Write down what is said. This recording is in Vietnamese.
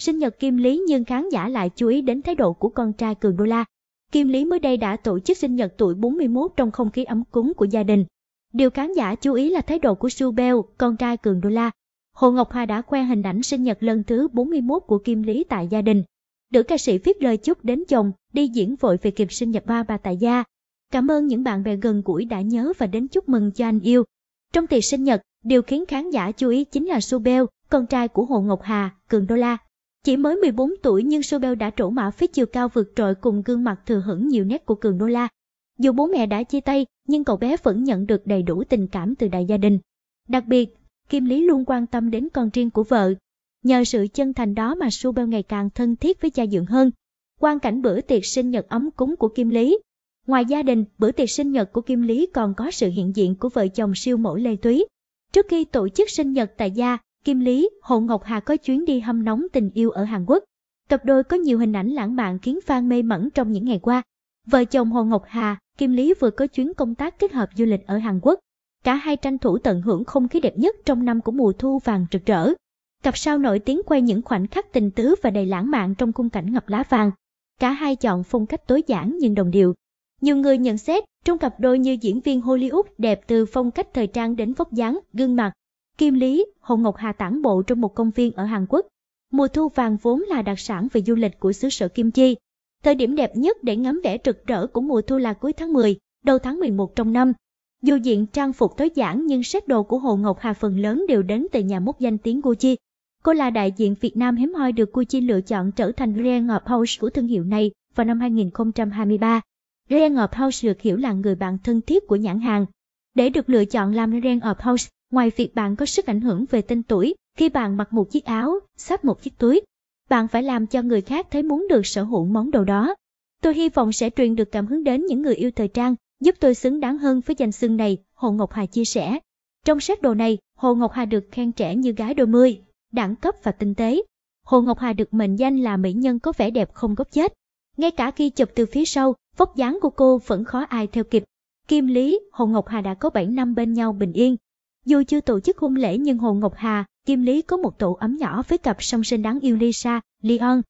sinh nhật Kim Lý nhưng khán giả lại chú ý đến thái độ của con trai Cường Đô La. Kim Lý mới đây đã tổ chức sinh nhật tuổi 41 trong không khí ấm cúng của gia đình. Điều khán giả chú ý là thái độ của Su Bell, con trai Cường Đô La. Hồ Ngọc Hà đã khoe hình ảnh sinh nhật lần thứ 41 của Kim Lý tại gia đình. Nữ ca sĩ viết lời chúc đến chồng, đi diễn vội về kịp sinh nhật ba bà tại gia. Cảm ơn những bạn bè gần gũi đã nhớ và đến chúc mừng cho anh yêu. Trong tiệc sinh nhật, điều khiến khán giả chú ý chính là Su Bell, con trai của Hồ Ngọc Hà, Cường Đô La chỉ mới 14 tuổi nhưng Sobel đã trổ mã với chiều cao vượt trội cùng gương mặt thừa hưởng nhiều nét của Cường Đô La. Dù bố mẹ đã chia tay, nhưng cậu bé vẫn nhận được đầy đủ tình cảm từ đại gia đình. Đặc biệt, Kim Lý luôn quan tâm đến con riêng của vợ. Nhờ sự chân thành đó mà Sobel ngày càng thân thiết với cha dưỡng hơn. Quan cảnh bữa tiệc sinh nhật ấm cúng của Kim Lý. Ngoài gia đình, bữa tiệc sinh nhật của Kim Lý còn có sự hiện diện của vợ chồng siêu mẫu Lê Túy. Trước khi tổ chức sinh nhật tại gia, Kim Lý, Hồ Ngọc Hà có chuyến đi hâm nóng tình yêu ở Hàn Quốc. Cặp đôi có nhiều hình ảnh lãng mạn khiến fan mê mẩn trong những ngày qua. Vợ chồng Hồ Ngọc Hà, Kim Lý vừa có chuyến công tác kết hợp du lịch ở Hàn Quốc. Cả hai tranh thủ tận hưởng không khí đẹp nhất trong năm của mùa thu vàng rực rỡ. Cặp sao nổi tiếng quay những khoảnh khắc tình tứ và đầy lãng mạn trong khung cảnh ngập lá vàng. Cả hai chọn phong cách tối giản nhưng đồng điệu. Nhiều người nhận xét, trong cặp đôi như diễn viên Hollywood đẹp từ phong cách thời trang đến vóc dáng, gương mặt, Kim Lý, Hồ Ngọc Hà tản bộ trong một công viên ở Hàn Quốc. Mùa thu vàng vốn là đặc sản về du lịch của xứ sở Kim Chi. Thời điểm đẹp nhất để ngắm vẻ rực rỡ của mùa thu là cuối tháng 10, đầu tháng 11 trong năm. Dù diện trang phục tối giản nhưng set đồ của Hồ Ngọc Hà phần lớn đều đến từ nhà mốt danh tiếng Gucci. Cô là đại diện Việt Nam hiếm hoi được Gucci lựa chọn trở thành Rare House của thương hiệu này vào năm 2023. Rare House được hiểu là người bạn thân thiết của nhãn hàng. Để được lựa chọn làm Rare House, Ngoài việc bạn có sức ảnh hưởng về tên tuổi, khi bạn mặc một chiếc áo, xách một chiếc túi, bạn phải làm cho người khác thấy muốn được sở hữu món đồ đó. Tôi hy vọng sẽ truyền được cảm hứng đến những người yêu thời trang, giúp tôi xứng đáng hơn với danh xưng này, Hồ Ngọc Hà chia sẻ. Trong sách đồ này, Hồ Ngọc Hà được khen trẻ như gái đôi mươi, đẳng cấp và tinh tế. Hồ Ngọc Hà được mệnh danh là mỹ nhân có vẻ đẹp không góc chết. Ngay cả khi chụp từ phía sau, vóc dáng của cô vẫn khó ai theo kịp. Kim Lý, Hồ Ngọc Hà đã có 7 năm bên nhau bình yên, dù chưa tổ chức hôn lễ nhưng Hồ Ngọc Hà, Kim Lý có một tổ ấm nhỏ với cặp song sinh đáng yêu Lisa, Leon